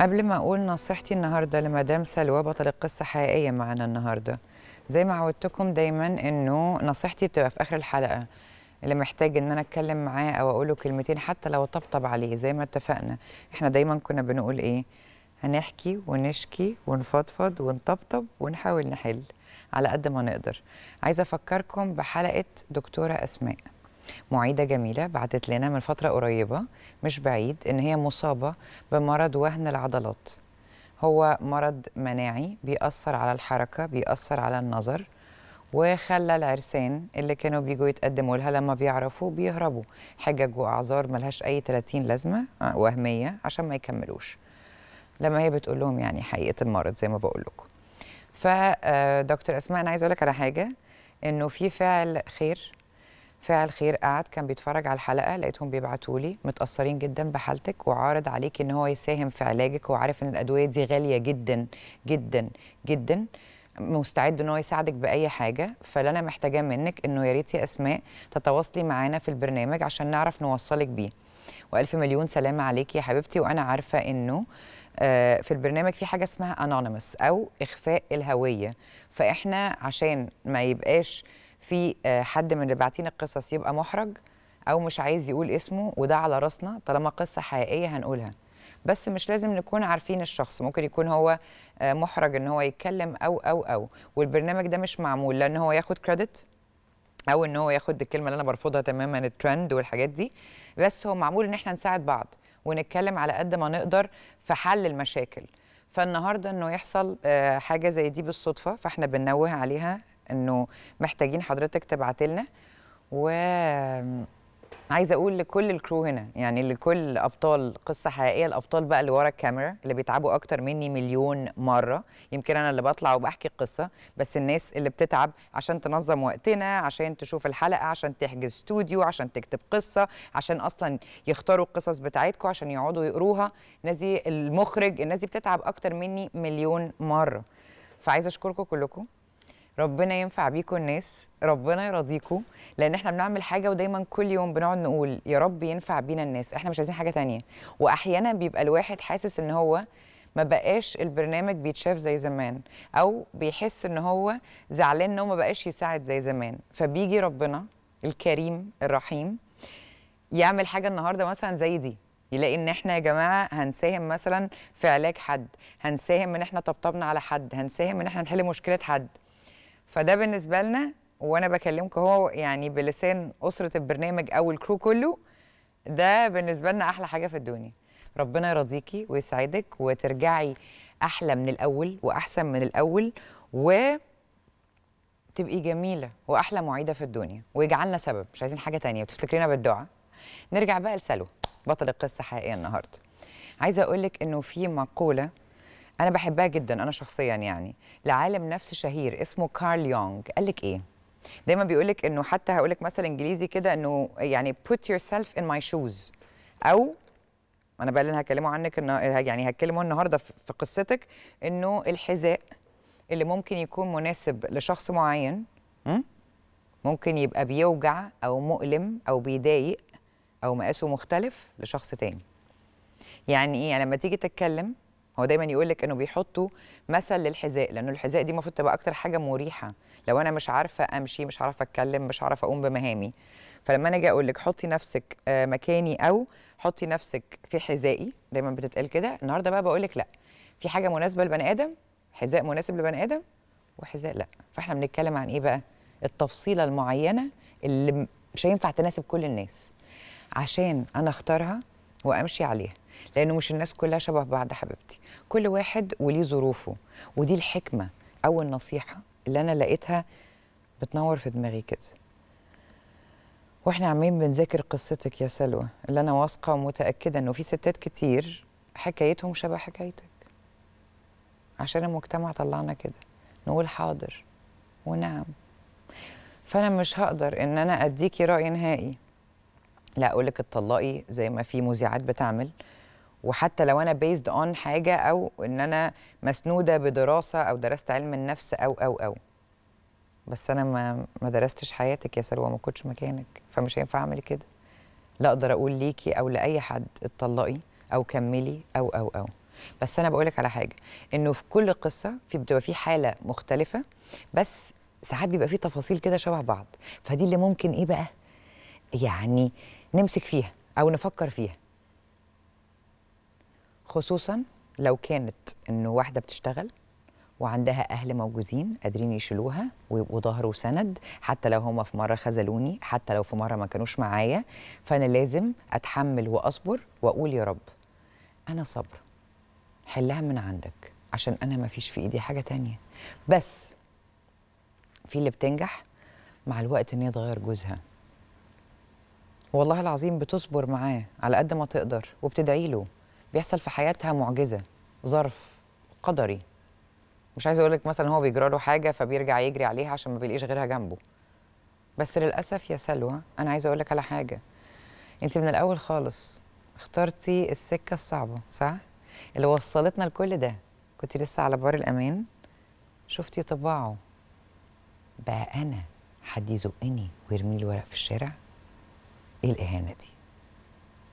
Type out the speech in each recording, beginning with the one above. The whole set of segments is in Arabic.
قبل ما اقول نصيحتي النهارده لمدام سلوى بطل القصه حقيقيه معانا النهارده زي ما عودتكم دايما انه نصيحتي بتبقى في اخر الحلقه اللي محتاج ان انا اتكلم معاه او اقول له كلمتين حتى لو طبطب عليه زي ما اتفقنا احنا دايما كنا بنقول ايه هنحكي ونشكي ونفضفض ونطبطب ونحاول نحل على قد ما نقدر عايزه افكركم بحلقه دكتوره اسماء معيده جميله بعتت لنا من فتره قريبه مش بعيد ان هي مصابه بمرض وهن العضلات هو مرض مناعي بيأثر على الحركه بيأثر على النظر وخلى العرسان اللي كانوا بيجوا يتقدموا لها لما بيعرفوا بيهربوا حجج واعذار ملهاش اي 30 لازمه آه، وهميه عشان ما يكملوش لما هي بتقول لهم يعني حقيقه المرض زي ما بقول لكم فدكتور آه، اسماء انا عايزه اقول لك على حاجه انه في فعل خير فاعل خير قعد كان بيتفرج على الحلقه لقيتهم بيبعتوا لي متاثرين جدا بحالتك وعارض عليك ان هو يساهم في علاجك وعارف ان الادويه دي غاليه جدا جدا جدا مستعد ان هو يساعدك باي حاجه فاللي انا محتاجاه منك انه يا ريت يا اسماء تتواصلي معانا في البرنامج عشان نعرف نوصلك بيه والف مليون سلامه عليك يا حبيبتي وانا عارفه انه آه، في البرنامج في حاجه اسمها انونيمس او اخفاء الهويه فاحنا عشان ما يبقاش في آه، حد من اللي بعتين القصص يبقى محرج او مش عايز يقول اسمه وده على راسنا طالما قصه حقيقيه هنقولها بس مش لازم نكون عارفين الشخص ممكن يكون هو آه، محرج ان هو يتكلم او او او والبرنامج ده مش معمول لان هو ياخد كريدت او ان هو ياخد الكلمه اللي انا برفضها تماما الترند والحاجات دي بس هو معمول ان احنا نساعد بعض ونتكلم على قد ما نقدر في حل المشاكل فالنهارده انه يحصل آه، حاجه زي دي بالصدفه فاحنا بننوه عليها انه محتاجين حضرتك تبعت لنا و عايزه اقول لكل الكرو هنا يعني لكل ابطال قصه حقيقيه الابطال بقى اللي ورا الكاميرا اللي بيتعبوا اكتر مني مليون مره يمكن انا اللي بطلع وبحكي القصه بس الناس اللي بتتعب عشان تنظم وقتنا عشان تشوف الحلقه عشان تحجز استوديو عشان تكتب قصه عشان اصلا يختاروا القصص بتاعتكم عشان يقعدوا يقروها الناس دي المخرج الناس دي بتتعب اكتر مني مليون مره فعايزه اشكركم كلكم ربنا ينفع بيكم الناس ربنا يرضيكم لان احنا بنعمل حاجه ودايما كل يوم بنقعد نقول يا رب ينفع بينا الناس احنا مش عايزين حاجه تانية واحيانا بيبقى الواحد حاسس ان هو ما بقاش البرنامج بيتشاف زي زمان او بيحس ان هو زعلان ان هو ما بقاش يساعد زي زمان فبيجي ربنا الكريم الرحيم يعمل حاجه النهارده مثلا زي دي يلاقي ان احنا يا جماعه هنساهم مثلا في علاج حد هنساهم ان احنا طبطبنا على حد هنساهم ان احنا نحل مشكله حد فده بالنسبه لنا وانا بكلمك هو يعني بلسان اسره البرنامج او الكرو كله ده بالنسبه لنا احلى حاجه في الدنيا ربنا يرضيكي ويسعدك وترجعي احلى من الاول واحسن من الاول و تبقي جميله واحلى معيده في الدنيا ويجعلنا سبب مش عايزين حاجه تانية بتفتكرينا بالدعاء نرجع بقى لسلوى بطل القصه حقيقيه النهارده عايزه اقول لك انه في مقوله انا بحبها جدا انا شخصيا يعني لعالم نفس شهير اسمه كارل يونغ قال لك ايه دايما بيقول لك انه حتى هقول لك مثل انجليزي كده انه يعني put yourself in my shoes او انا بقى اللي هكلمه عنك يعني هتكلمه النهارده في قصتك انه الحذاء اللي ممكن يكون مناسب لشخص معين ممكن يبقى بيوجع او مؤلم او بيضايق او مقاسه مختلف لشخص تاني يعني ايه يعني لما تيجي تتكلم هو دايما يقول لك انه بيحطوا مثل للحذاء لانه الحذاء دي المفروض تبقى اكتر حاجه مريحه لو انا مش عارفه امشي مش عارفه اتكلم مش عارفه اقوم بمهامي فلما انا اجي اقول لك حطي نفسك آه، مكاني او حطي نفسك في حذائي دايما بتتقال كده النهارده بقى بقول لك لا في حاجه مناسبه لبني ادم حذاء مناسب لبني ادم وحذاء لا فاحنا بنتكلم عن ايه بقى التفصيله المعينه اللي مش هينفع تناسب كل الناس عشان انا اختارها وامشي عليها لانه مش الناس كلها شبه بعض حبيبتي كل واحد وليه ظروفه ودي الحكمه اول نصيحه اللي انا لقيتها بتنور في دماغي كده واحنا عمالين بنذاكر قصتك يا سلوى اللي انا واثقه ومتاكده انه في ستات كتير حكايتهم شبه حكايتك عشان المجتمع طلعنا كده نقول حاضر ونعم فانا مش هقدر ان انا اديكي راي نهائي لا اقول لك اتطلقي زي ما في مذيعات بتعمل وحتى لو انا بيزد اون حاجه او ان انا مسنوده بدراسه او درست علم النفس او او او بس انا ما ما درستش حياتك يا سلوى ما كنتش مكانك فمش هينفع اعمل كده لا اقدر اقول ليكي او لاي حد اتطلقي او كملي او او او بس انا بقولك على حاجه انه في كل قصه في بتبقى في حاله مختلفه بس ساعات بيبقى في تفاصيل كده شبه بعض فدي اللي ممكن ايه بقى يعني نمسك فيها او نفكر فيها خصوصا لو كانت انه واحده بتشتغل وعندها اهل موجودين قادرين يشيلوها ويبقوا ظهر وسند حتى لو هما في مره خذلوني حتى لو في مره ما كانوش معايا فانا لازم اتحمل واصبر واقول يا رب انا صبر حلها من عندك عشان انا ما فيش في ايدي حاجه تانية بس في اللي بتنجح مع الوقت ان هي تغير جوزها والله العظيم بتصبر معاه على قد ما تقدر وبتدعي له بيحصل في حياتها معجزه ظرف قدري مش عايزه اقول لك مثلا هو بيجرى له حاجه فبيرجع يجري عليها عشان ما بيلاقيش غيرها جنبه بس للاسف يا سلوى انا عايزه اقول لك على حاجه انت من الاول خالص اخترتي السكه الصعبه صح اللي وصلتنا لكل ده كنت لسه على بار الامان شفتي طباعه بقى انا حد يزقني ويرمي لي ورق في الشارع ايه الاهانه دي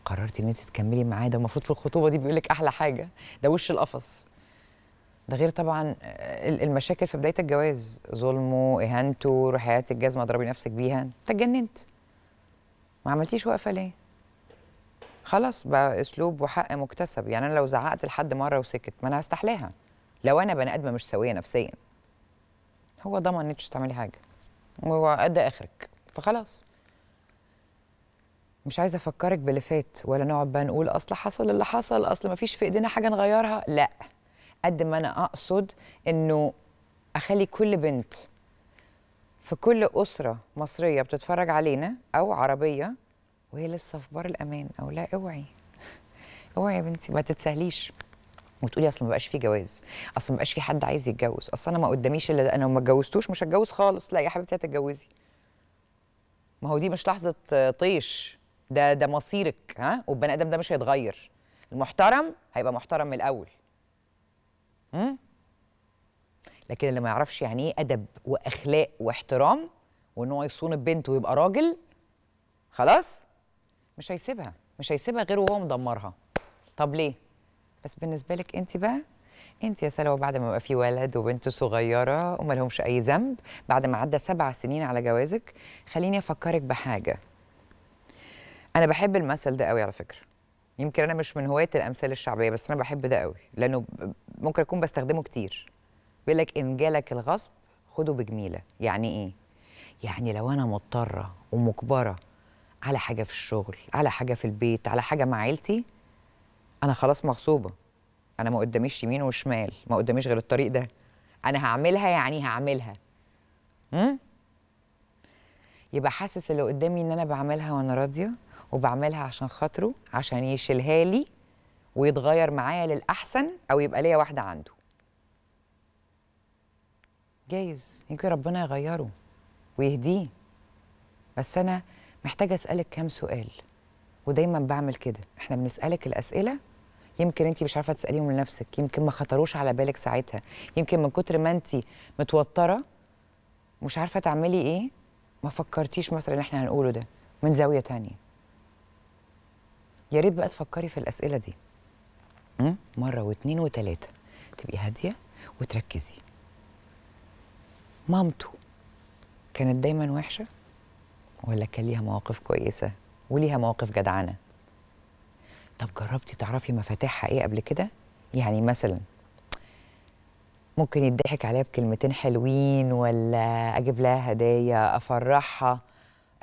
قررتي ان انت تكملي معاه ده المفروض في الخطوبه دي بيقول لك احلى حاجه ده وش القفص ده غير طبعا آه، المشاكل في بدايه الجواز ظلمه اهانته رحيات الجزمه اضربي نفسك بيها انت اتجننت ما عملتيش وقفه ليه خلاص بقى اسلوب وحق مكتسب يعني انا لو زعقت لحد مره وسكت ما انا هستحلاها لو انا بني ادمه مش سويه نفسيا هو ضمن انك تعملي حاجه هو قد اخرك فخلاص مش عايزه افكرك باللي فات ولا نقعد بقى نقول اصل حصل اللي حصل اصل ما فيش في ايدينا حاجه نغيرها لا قد ما انا اقصد انه اخلي كل بنت في كل اسره مصريه بتتفرج علينا او عربيه وهي لسه في بار الامان او لا اوعي اوعي يا بنتي ما تتسهليش وتقولي اصل ما بقاش في جواز اصل ما بقاش في حد عايز يتجوز اصل انا ما قداميش الا انا وما اتجوزتوش مش هتجوز خالص لا يا حبيبتي هتتجوزي ما هو دي مش لحظه طيش ده ده مصيرك ها والبني ادم ده مش هيتغير المحترم هيبقى محترم من الاول م? لكن اللي ما يعرفش يعني ايه ادب واخلاق واحترام وان هو يصون البنت ويبقى راجل خلاص مش هيسيبها مش هيسيبها غير وهو مدمرها طب ليه بس بالنسبه لك انت بقى انت يا سلوى بعد ما يبقى في ولد وبنت صغيره وما لهمش اي ذنب بعد ما عدى سبع سنين على جوازك خليني افكرك بحاجه انا بحب المثل ده قوي على فكره يمكن انا مش من هوايه الامثال الشعبيه بس انا بحب ده قوي لانه ممكن اكون بستخدمه كتير بيقول لك ان جالك الغصب خده بجميله يعني ايه يعني لو انا مضطره ومجبره على حاجه في الشغل على حاجه في البيت على حاجه مع عيلتي انا خلاص مغصوبه انا ما قداميش يمين وشمال ما قداميش غير الطريق ده انا هعملها يعني هعملها امم يبقى حاسس اللي قدامي ان انا بعملها وانا راضيه وبعملها عشان خاطره عشان يشيلها لي ويتغير معايا للاحسن او يبقى ليا واحده عنده جايز يمكن ربنا يغيره ويهديه بس انا محتاجه اسالك كام سؤال ودايما بعمل كده احنا بنسالك الاسئله يمكن انت مش عارفه تساليهم لنفسك يمكن ما خطروش على بالك ساعتها يمكن من كتر ما انت متوتره مش عارفه تعملي ايه ما فكرتيش مثلا اللي احنا هنقوله ده من زاويه تانيه يا ريت بقى تفكري في الاسئله دي مره واثنين وثلاثه تبقي هاديه وتركزي مامته كانت دايما وحشه ولا كان ليها مواقف كويسه وليها مواقف جدعانه طب جربتي تعرفي مفاتيحها ايه قبل كده يعني مثلا ممكن يضحك عليها بكلمتين حلوين ولا اجيب لها هدايا افرحها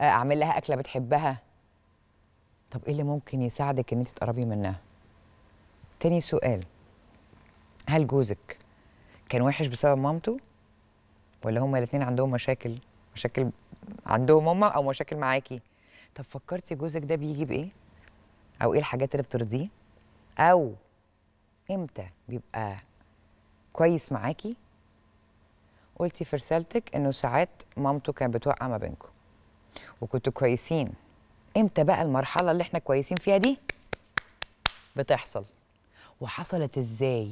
اعمل لها اكله بتحبها طب ايه اللي ممكن يساعدك ان انت تقربي منها تاني سؤال هل جوزك كان وحش بسبب مامته ولا هما الاثنين عندهم مشاكل مشاكل عندهم هما او مشاكل معاكي طب فكرتي جوزك ده بيجي بايه او ايه الحاجات اللي بترضيه او امتى بيبقى كويس معاكي قلتي في رسالتك انه ساعات مامته كانت بتوقع ما بينكم وكنتوا كويسين امتى بقى المرحله اللي احنا كويسين فيها دي بتحصل وحصلت ازاي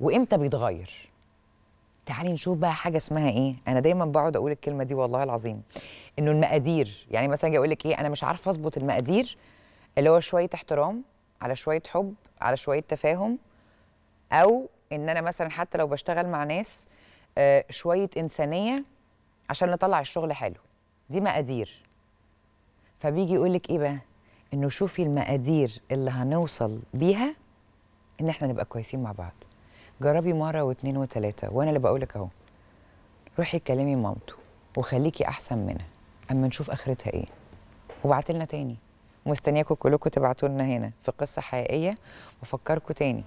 وامتى بيتغير تعالي نشوف بقى حاجه اسمها ايه انا دايما بقعد اقول الكلمه دي والله العظيم انه المقادير يعني مثلا اجي اقول لك ايه انا مش عارفه اظبط المقادير اللي هو شويه احترام على شويه حب على شويه تفاهم او ان انا مثلا حتى لو بشتغل مع ناس آه، شويه انسانيه عشان نطلع الشغل حلو دي مقادير فبيجي يقول لك ايه بقى انه شوفي المقادير اللي هنوصل بيها ان احنا نبقى كويسين مع بعض جربي مره واتنين وتلاته وانا اللي بقول لك اهو روحي كلمي مامته وخليكي احسن منها اما نشوف اخرتها ايه وبعت لنا تاني مستنياكم كلكم تبعتوا لنا هنا في قصه حقيقيه وافكركم تاني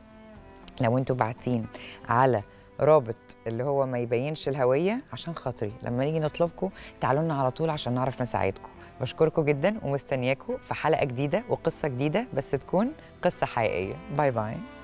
لو انتوا باعتين على رابط اللي هو ما يبينش الهويه عشان خاطري لما نيجي نطلبكم تعالوا لنا على طول عشان نعرف نساعدكم بشكركم جدا ومستنياكم في حلقه جديده وقصه جديده بس تكون قصه حقيقيه باي باي